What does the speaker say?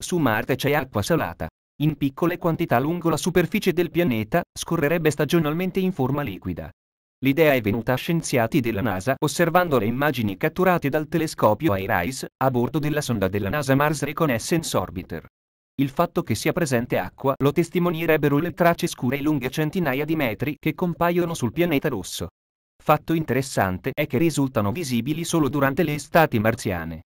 Su Marte c'è acqua salata. In piccole quantità lungo la superficie del pianeta, scorrerebbe stagionalmente in forma liquida. L'idea è venuta a scienziati della NASA osservando le immagini catturate dal telescopio AIRISE, a bordo della sonda della NASA Mars Reconnaissance Orbiter. Il fatto che sia presente acqua lo testimonierebbero le tracce scure lunghe centinaia di metri che compaiono sul pianeta rosso. Fatto interessante è che risultano visibili solo durante le estati marziane.